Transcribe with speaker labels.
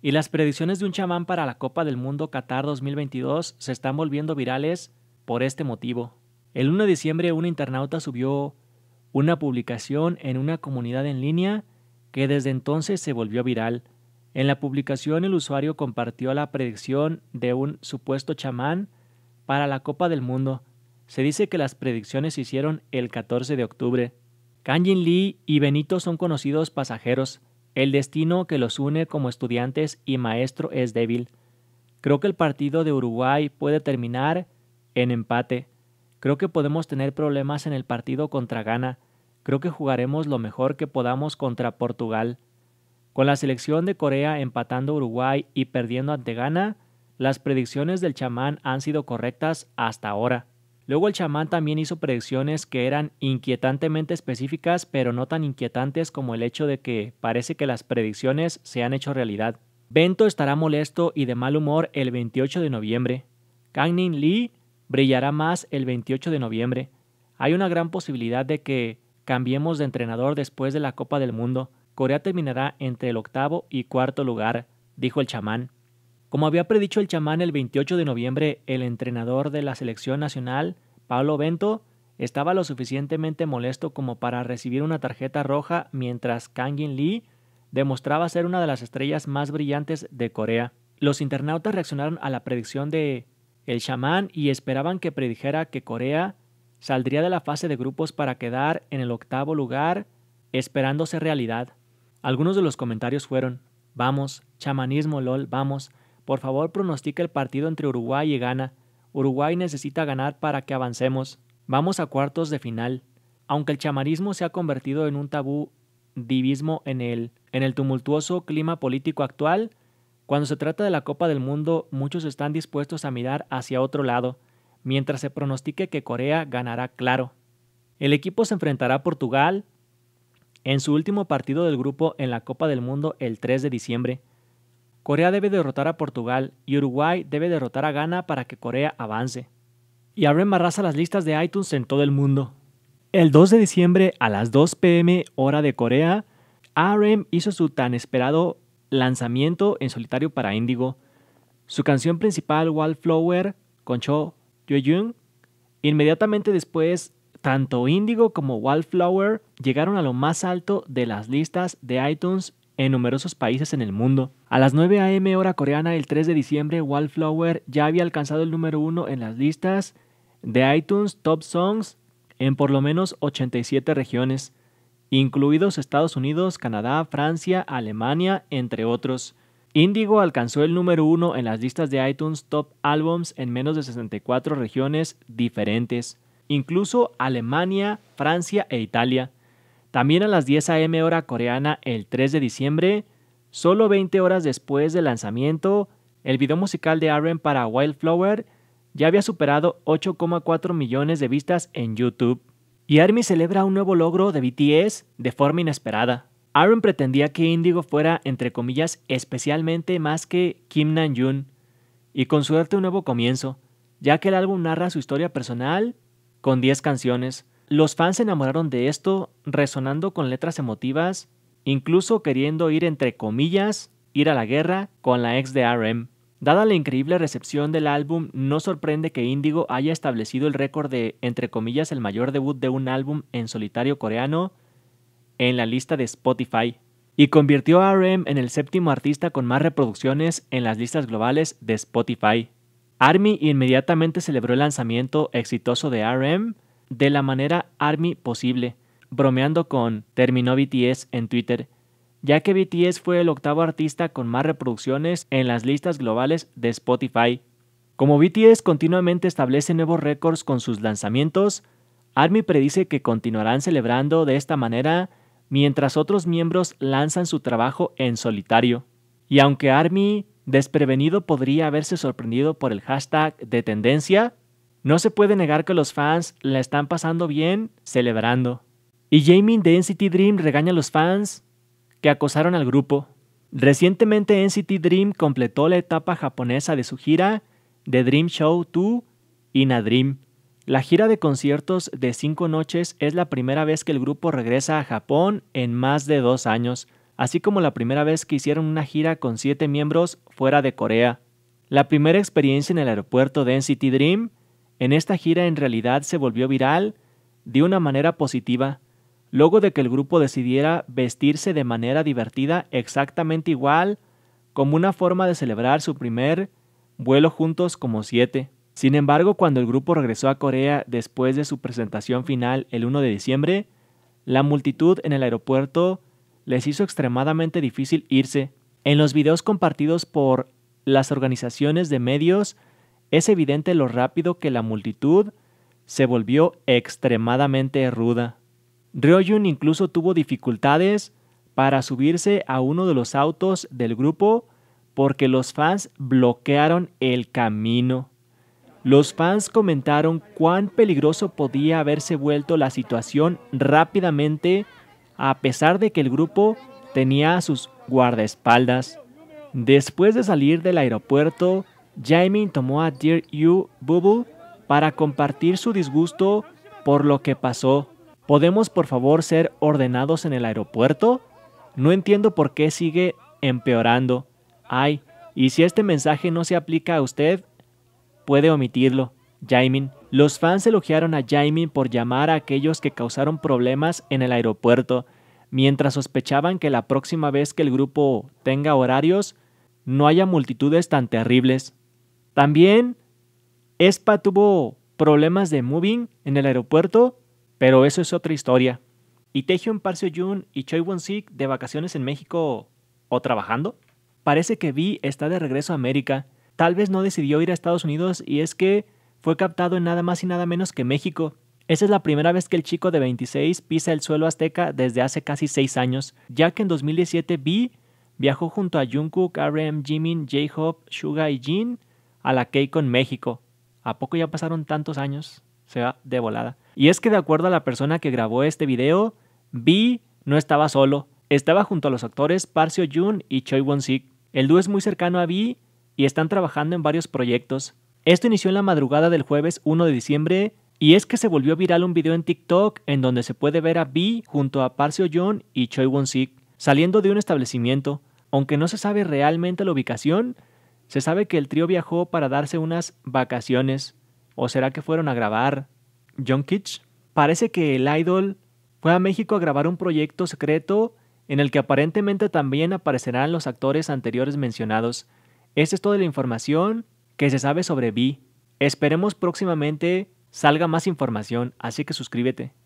Speaker 1: Y las predicciones de un chamán para la Copa del Mundo Qatar 2022 se están volviendo virales por este motivo. El 1 de diciembre un internauta subió una publicación en una comunidad en línea que desde entonces se volvió viral. En la publicación el usuario compartió la predicción de un supuesto chamán para la Copa del Mundo. Se dice que las predicciones se hicieron el 14 de octubre. Kanjin Lee y Benito son conocidos pasajeros. El destino que los une como estudiantes y maestro es débil. Creo que el partido de Uruguay puede terminar en empate. Creo que podemos tener problemas en el partido contra Ghana. Creo que jugaremos lo mejor que podamos contra Portugal. Con la selección de Corea empatando Uruguay y perdiendo ante Ghana, las predicciones del chamán han sido correctas hasta ahora. Luego el chamán también hizo predicciones que eran inquietantemente específicas, pero no tan inquietantes como el hecho de que parece que las predicciones se han hecho realidad. Bento estará molesto y de mal humor el 28 de noviembre. Kangnin Lee brillará más el 28 de noviembre. Hay una gran posibilidad de que cambiemos de entrenador después de la Copa del Mundo. Corea terminará entre el octavo y cuarto lugar, dijo el chamán. Como había predicho el chamán el 28 de noviembre, el entrenador de la selección nacional Pablo Bento estaba lo suficientemente molesto como para recibir una tarjeta roja mientras Kang Lee demostraba ser una de las estrellas más brillantes de Corea. Los internautas reaccionaron a la predicción de el chamán y esperaban que predijera que Corea saldría de la fase de grupos para quedar en el octavo lugar, esperándose realidad. Algunos de los comentarios fueron, vamos, chamanismo, lol, vamos, por favor pronostica el partido entre Uruguay y Ghana, Uruguay necesita ganar para que avancemos. Vamos a cuartos de final. Aunque el chamarismo se ha convertido en un tabú divismo en el, en el tumultuoso clima político actual, cuando se trata de la Copa del Mundo muchos están dispuestos a mirar hacia otro lado, mientras se pronostique que Corea ganará claro. El equipo se enfrentará a Portugal en su último partido del grupo en la Copa del Mundo el 3 de diciembre. Corea debe derrotar a Portugal y Uruguay debe derrotar a Ghana para que Corea avance. Y abren arrasa las listas de iTunes en todo el mundo. El 2 de diciembre a las 2 pm hora de Corea, RM hizo su tan esperado lanzamiento en solitario para Indigo. Su canción principal Wildflower con Cho Yeo-jung. Inmediatamente después, tanto Indigo como Wildflower llegaron a lo más alto de las listas de iTunes en numerosos países en el mundo. A las 9 a.m. hora coreana el 3 de diciembre, Wallflower ya había alcanzado el número uno en las listas de iTunes Top Songs en por lo menos 87 regiones, incluidos Estados Unidos, Canadá, Francia, Alemania, entre otros. Indigo alcanzó el número uno en las listas de iTunes Top Albums en menos de 64 regiones diferentes, incluso Alemania, Francia e Italia. También a las 10 a.m. hora coreana el 3 de diciembre, Solo 20 horas después del lanzamiento, el video musical de Aaron para Wildflower ya había superado 8,4 millones de vistas en YouTube. Y ARMY celebra un nuevo logro de BTS de forma inesperada. Aaron pretendía que Indigo fuera, entre comillas, especialmente más que Kim Namjoon, y con suerte un nuevo comienzo, ya que el álbum narra su historia personal con 10 canciones. Los fans se enamoraron de esto, resonando con letras emotivas incluso queriendo ir entre comillas, ir a la guerra con la ex de RM. Dada la increíble recepción del álbum, no sorprende que Indigo haya establecido el récord de, entre comillas, el mayor debut de un álbum en solitario coreano en la lista de Spotify, y convirtió a RM en el séptimo artista con más reproducciones en las listas globales de Spotify. ARMY inmediatamente celebró el lanzamiento exitoso de RM de la manera ARMY posible, bromeando con terminó BTS en Twitter, ya que BTS fue el octavo artista con más reproducciones en las listas globales de Spotify. Como BTS continuamente establece nuevos récords con sus lanzamientos, ARMY predice que continuarán celebrando de esta manera mientras otros miembros lanzan su trabajo en solitario. Y aunque ARMY desprevenido podría haberse sorprendido por el hashtag de tendencia, no se puede negar que los fans la están pasando bien celebrando. Y Jamin de NCT Dream regaña a los fans que acosaron al grupo. Recientemente NCT Dream completó la etapa japonesa de su gira The Dream Show 2 In a Dream. La gira de conciertos de cinco noches es la primera vez que el grupo regresa a Japón en más de dos años, así como la primera vez que hicieron una gira con siete miembros fuera de Corea. La primera experiencia en el aeropuerto de NCT Dream en esta gira en realidad se volvió viral de una manera positiva, luego de que el grupo decidiera vestirse de manera divertida exactamente igual como una forma de celebrar su primer vuelo juntos como siete. Sin embargo, cuando el grupo regresó a Corea después de su presentación final el 1 de diciembre, la multitud en el aeropuerto les hizo extremadamente difícil irse. En los videos compartidos por las organizaciones de medios, es evidente lo rápido que la multitud se volvió extremadamente ruda. Ryojun incluso tuvo dificultades para subirse a uno de los autos del grupo porque los fans bloquearon el camino. Los fans comentaron cuán peligroso podía haberse vuelto la situación rápidamente a pesar de que el grupo tenía a sus guardaespaldas. Después de salir del aeropuerto, Jaime tomó a Dear You Bubble para compartir su disgusto por lo que pasó. ¿Podemos por favor ser ordenados en el aeropuerto? No entiendo por qué sigue empeorando. Ay, y si este mensaje no se aplica a usted, puede omitirlo. Jaimin. Los fans elogiaron a Jaimin por llamar a aquellos que causaron problemas en el aeropuerto, mientras sospechaban que la próxima vez que el grupo tenga horarios, no haya multitudes tan terribles. También, Espa tuvo problemas de moving en el aeropuerto pero eso es otra historia. ¿Y Taehyun Parcio Jun y Choi Won Sik de vacaciones en México o trabajando? Parece que Vi está de regreso a América. Tal vez no decidió ir a Estados Unidos y es que fue captado en nada más y nada menos que México. Esa es la primera vez que el chico de 26 pisa el suelo azteca desde hace casi 6 años, ya que en 2017 Vi viajó junto a Jungkook, RM, Jimin, J-Hope, Suga y Jin a la Keiko en México. ¿A poco ya pasaron tantos años? Se va de volada. Y es que de acuerdo a la persona que grabó este video, Vi no estaba solo, estaba junto a los actores Parcio Jun y Choi Won-sik. El dúo es muy cercano a Vi y están trabajando en varios proyectos. Esto inició en la madrugada del jueves 1 de diciembre y es que se volvió viral un video en TikTok en donde se puede ver a Vi junto a Parcio Jun y Choi Won-sik saliendo de un establecimiento. Aunque no se sabe realmente la ubicación, se sabe que el trío viajó para darse unas vacaciones. ¿O será que fueron a grabar? John Kitsch, parece que el idol fue a México a grabar un proyecto secreto en el que aparentemente también aparecerán los actores anteriores mencionados. Esta es toda la información que se sabe sobre Vi. Esperemos próximamente salga más información, así que suscríbete.